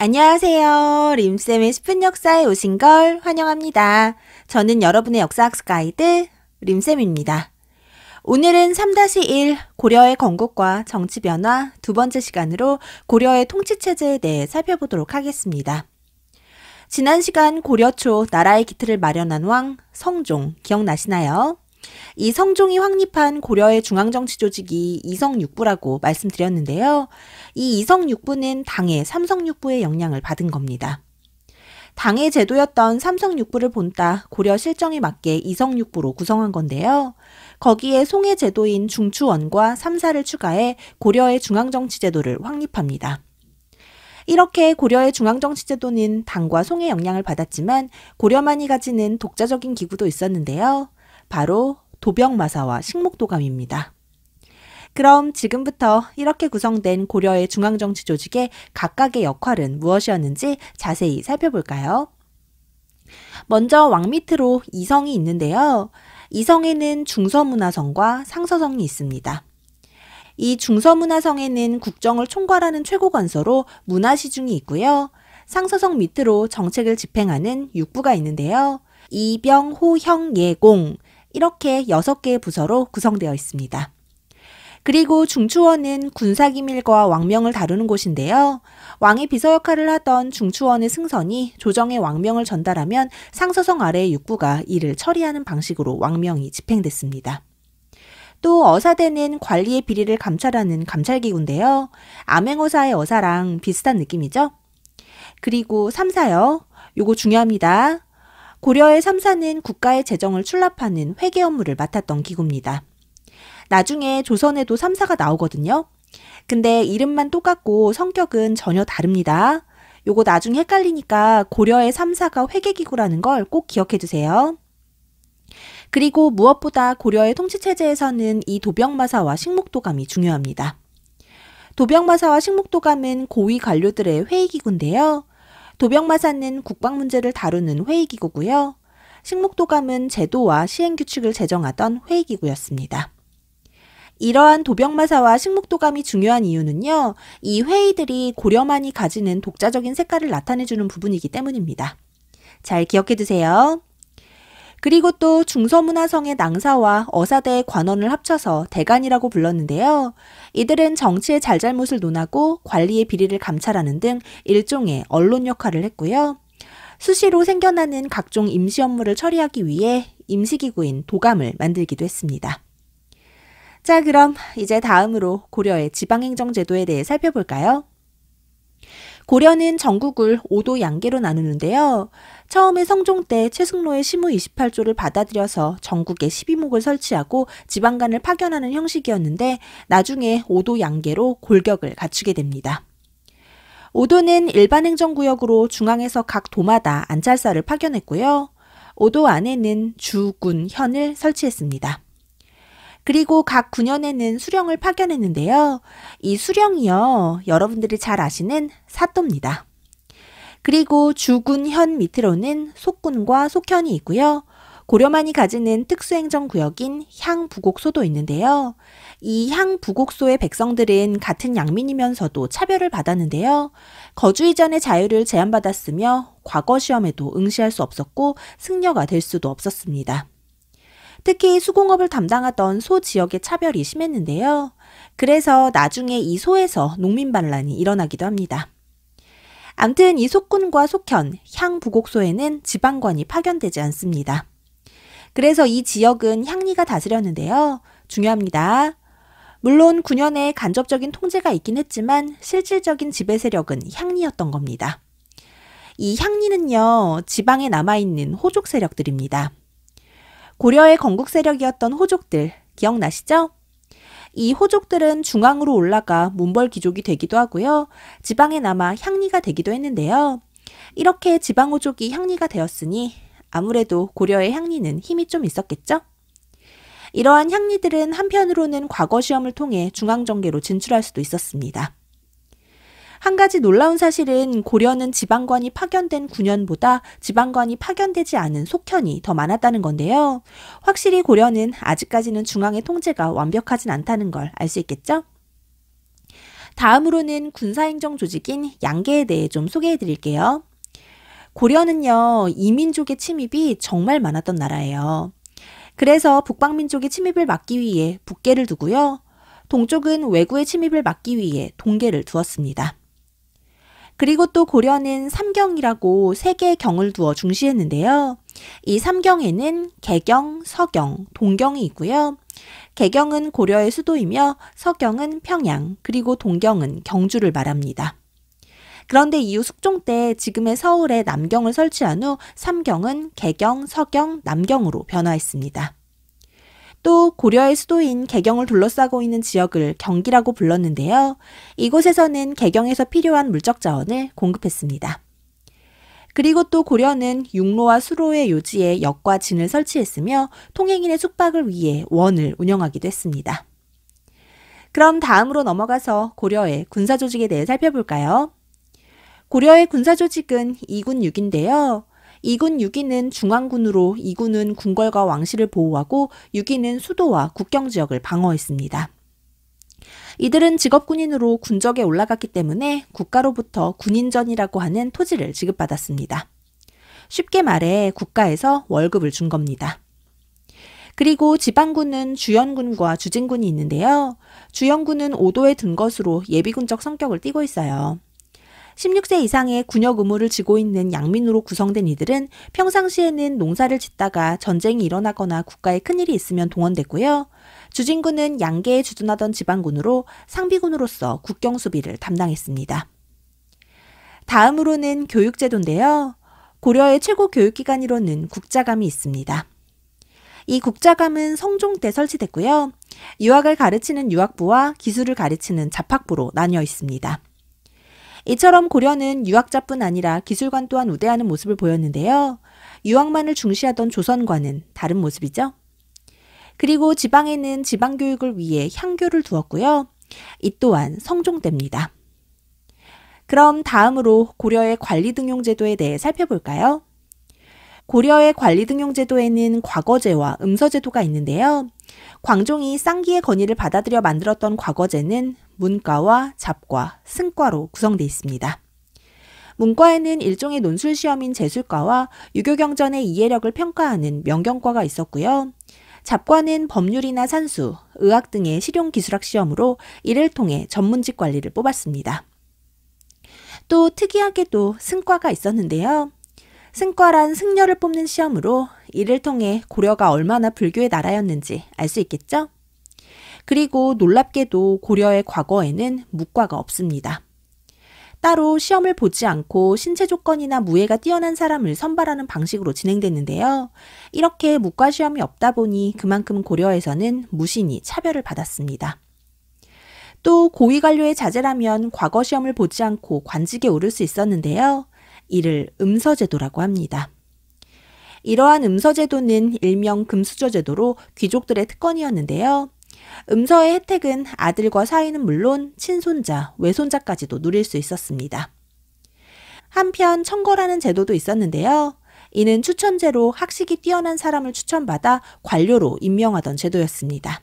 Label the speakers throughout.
Speaker 1: 안녕하세요. 림쌤의 10분 역사에 오신 걸 환영합니다. 저는 여러분의 역사학습 가이드 림쌤입니다. 오늘은 3-1 고려의 건국과 정치 변화 두 번째 시간으로 고려의 통치체제에 대해 살펴보도록 하겠습니다. 지난 시간 고려 초 나라의 기틀을 마련한 왕 성종 기억나시나요? 이 성종이 확립한 고려의 중앙정치 조직이 이성육부라고 말씀드렸는데요. 이 이성육부는 당의 삼성육부의 영향을 받은 겁니다. 당의 제도였던 삼성육부를 본따 고려 실정에 맞게 이성육부로 구성한 건데요. 거기에 송의 제도인 중추원과 삼사를 추가해 고려의 중앙정치 제도를 확립합니다. 이렇게 고려의 중앙정치 제도는 당과 송의 영향을 받았지만 고려만이 가지는 독자적인 기구도 있었는데요. 바로 도병마사와 식목도감입니다. 그럼 지금부터 이렇게 구성된 고려의 중앙정치 조직의 각각의 역할은 무엇이었는지 자세히 살펴볼까요? 먼저 왕 밑으로 이성이 있는데요. 이성에는 중서문화성과 상서성이 있습니다. 이 중서문화성에는 국정을 총괄하는 최고관서로 문화시중이 있고요. 상서성 밑으로 정책을 집행하는 육부가 있는데요. 이병, 호, 형, 예, 공, 이렇게 6개의 부서로 구성되어 있습니다. 그리고 중추원은 군사기밀과 왕명을 다루는 곳인데요. 왕의 비서 역할을 하던 중추원의 승선이 조정의 왕명을 전달하면 상서성 아래의 육부가 이를 처리하는 방식으로 왕명이 집행됐습니다. 또 어사대는 관리의 비리를 감찰하는 감찰기구인데요. 암행어사의 어사랑 비슷한 느낌이죠? 그리고 삼사요. 요거 중요합니다. 고려의 3사는 국가의 재정을 출납하는 회계 업무를 맡았던 기구입니다. 나중에 조선에도 3사가 나오거든요. 근데 이름만 똑같고 성격은 전혀 다릅니다. 요거 나중에 헷갈리니까 고려의 3사가 회계기구라는 걸 꼭 기억해 두세요. 그리고 무엇보다 고려의 통치체제에서는 이 도병마사와 식목도감이 중요합니다. 도병마사와 식목도감은 고위 관료들의 회의기구인데요. 도병마사는 국방 문제를 다루는 회의기구고요. 식목도감은 제도와 시행규칙을 제정하던 회의기구였습니다. 이러한 도병마사와 식목도감이 중요한 이유는요, 이 회의들이 고려만이 가지는 독자적인 색깔을 나타내주는 부분이기 때문입니다. 잘 기억해 두세요. 그리고 또 중서문화성의 낭사와 어사대의 관원을 합쳐서 대관이라고 불렀는데요. 이들은 정치의 잘잘못을 논하고 관리의 비리를 감찰하는 등 일종의 언론 역할을 했고요. 수시로 생겨나는 각종 임시 업무를 처리하기 위해 임시기구인 도감을 만들기도 했습니다. 자, 그럼 이제 다음으로 고려의 지방행정제도에 대해 살펴볼까요? 고려는 전국을 5도 양계로 나누는데요. 처음에 성종 때 최승로의 시무 28조를 받아들여서 전국에 12목을 설치하고 지방간을 파견하는 형식이었는데 나중에 5도 양계로 골격을 갖추게 됩니다. 5도는 일반 행정구역으로 중앙에서 각 도마다 안찰사를 파견했고요. 5도 안에는 주, 군, 현을 설치했습니다. 그리고 각 군현에는 수령을 파견했는데요. 이 수령이요. 여러분들이 잘 아시는 사또입니다. 그리고 주군현 밑으로는 속군과 속현이 있고요. 고려만이 가지는 특수행정구역인 향부곡소도 있는데요. 이 향부곡소의 백성들은 같은 양민이면서도 차별을 받았는데요. 거주 이전의 자유를 제한받았으며 과거 시험에도 응시할 수 없었고 승려가 될 수도 없었습니다. 특히 수공업을 담당하던 소 지역의 차별이 심했는데요. 그래서 나중에 이 소에서 농민 반란이 일어나기도 합니다. 암튼 이소꾼과소현 향부곡소에는 지방관이 파견되지 않습니다. 그래서 이 지역은 향리가 다스렸는데요. 중요합니다. 물론 9년에 간접적인 통제가 있긴 했지만 실질적인 지배 세력은 향리였던 겁니다. 이 향리는요, 지방에 남아있는 호족 세력들입니다. 고려의 건국 세력이었던 호족들 기억나시죠? 이 호족들은 중앙으로 올라가 문벌 귀족이 되기도 하고요. 지방에 남아 향리가 되기도 했는데요. 이렇게 지방 호족이 향리가 되었으니 아무래도 고려의 향리는 힘이 좀 있었겠죠? 이러한 향리들은 한편으로는 과거 시험을 통해 중앙정계로 진출할 수도 있었습니다. 한 가지 놀라운 사실은 고려는 지방관이 파견된 9년보다 지방관이 파견되지 않은 속현이 더 많았다는 건데요. 확실히 고려는 아직까지는 중앙의 통제가 완벽하진 않다는 걸 알 수 있겠죠? 다음으로는 군사행정 조직인 양계에 대해 좀 소개해 드릴게요. 고려는요, 이민족의 침입이 정말 많았던 나라예요. 그래서 북방민족의 침입을 막기 위해 북계를 두고요. 동쪽은 외구의 침입을 막기 위해 동계를 두었습니다. 그리고 또 고려는 삼경이라고 세 개의 경을 두어 중시했는데요. 이 삼경에는 개경, 서경, 동경이 있고요. 개경은 고려의 수도이며 서경은 평양, 그리고 동경은 경주를 말합니다. 그런데 이후 숙종 때 지금의 서울에 남경을 설치한 후 삼경은 개경, 서경, 남경으로 변화했습니다. 또 고려의 수도인 개경을 둘러싸고 있는 지역을 경기라고 불렀는데요. 이곳에서는 개경에서 필요한 물적 자원을 공급했습니다. 그리고 또 고려는 육로와 수로의 요지에 역과 진을 설치했으며 통행인의 숙박을 위해 원을 운영하기도 했습니다. 그럼 다음으로 넘어가서 고려의 군사조직에 대해 살펴볼까요? 고려의 군사조직은 2군 6인데요. 2군 6위는 중앙군으로 2군은 궁궐과 왕실을 보호하고 6위는 수도와 국경 지역을 방어했습니다. 이들은 직업군인으로 군적에 올라갔기 때문에 국가로부터 군인전이라고 하는 토지를 지급받았습니다. 쉽게 말해 국가에서 월급을 준 겁니다. 그리고 지방군은 주연군과 주진군이 있는데요. 주연군은 오도에 든 것으로 예비군적 성격을 띠고 있어요. 16세 이상의 군역 의무를 지고 있는 양민으로 구성된 이들은 평상시에는 농사를 짓다가 전쟁이 일어나거나 국가에 큰일이 있으면 동원됐고요. 주진군은 양계에 주둔하던 지방군으로 상비군으로서 국경 수비를 담당했습니다. 다음으로는 교육제도인데요. 고려의 최고 교육기관으로는 국자감이 있습니다. 이 국자감은 성종 때 설치됐고요. 유학을 가르치는 유학부와 기술을 가르치는 자학부로 나뉘어 있습니다. 이처럼 고려는 유학자뿐 아니라 기술관 또한 우대하는 모습을 보였는데요. 유학만을 중시하던 조선과는 다른 모습이죠. 그리고 지방에는 지방교육을 위해 향교를 두었고요. 이 또한 성종대입니다. 그럼 다음으로 고려의 관리등용제도에 대해 살펴볼까요? 고려의 관리등용제도에는 과거제와 음서제도가 있는데요. 광종이 쌍기의 건의를 받아들여 만들었던 과거제는 문과와 잡과, 승과로 구성되어 있습니다. 문과에는 일종의 논술 시험인 재술과와 유교경전의 이해력을 평가하는 명경과가 있었고요. 잡과는 법률이나 산수, 의학 등의 실용 기술학 시험으로 이를 통해 전문직 관리를 뽑았습니다. 또 특이하게도 승과가 있었는데요. 승과란 승려를 뽑는 시험으로 이를 통해 고려가 얼마나 불교의 나라였는지 알 수 있겠죠? 그리고 놀랍게도 고려의 과거에는 묵과가 없습니다. 따로 시험을 보지 않고 신체 조건이나 무예가 뛰어난 사람을 선발하는 방식으로 진행됐는데요. 이렇게 묵과 시험이 없다 보니 그만큼 고려에서는 무신이 차별을 받았습니다. 또 고위관료의 자제라면 과거 시험을 보지 않고 관직에 오를 수 있었는데요. 이를 음서제도라고 합니다. 이러한 음서제도는 일명 금수저제도로 귀족들의 특권이었는데요. 음서의 혜택은 아들과 사위는 물론 친손자, 외손자까지도 누릴 수 있었습니다. 한편 청거라는 제도도 있었는데요. 이는 추천제로 학식이 뛰어난 사람을 추천받아 관료로 임명하던 제도였습니다.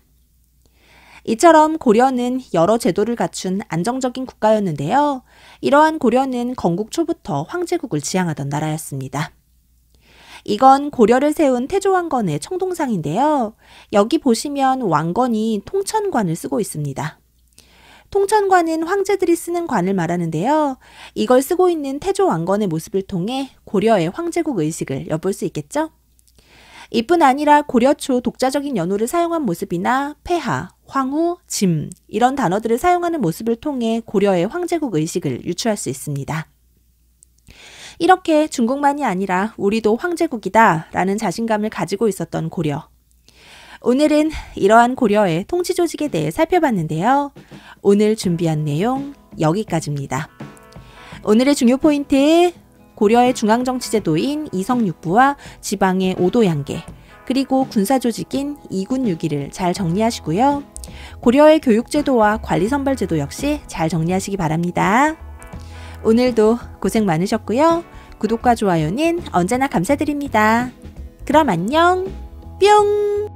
Speaker 1: 이처럼 고려는 여러 제도를 갖춘 안정적인 국가였는데요. 이러한 고려는 건국 초부터 황제국을 지향하던 나라였습니다. 이건 고려를 세운 태조왕건의 청동상인데요. 여기 보시면 왕건이 통천관을 쓰고 있습니다. 통천관은 황제들이 쓰는 관을 말하는데요. 이걸 쓰고 있는 태조왕건의 모습을 통해 고려의 황제국 의식을 엿볼 수 있겠죠? 이뿐 아니라 고려 초 독자적인 연호를 사용한 모습이나 폐하, 황후, 짐 이런 단어들을 사용하는 모습을 통해 고려의 황제국 의식을 유추할 수 있습니다. 이렇게 중국만이 아니라 우리도 황제국이다 라는 자신감을 가지고 있었던 고려. 오늘은 이러한 고려의 통치 조직에 대해 살펴봤는데요. 오늘 준비한 내용 여기까지입니다. 오늘의 중요 포인트 고려의 중앙정치제도인 이성육부와 지방의 오도양계 그리고 군사조직인 이군육기를잘 정리하시고요. 고려의 교육제도와 관리선발제도 역시 잘 정리하시기 바랍니다. 오늘도 고생 많으셨고요. 구독과 좋아요는 언제나 감사드립니다. 그럼 안녕! 뿅!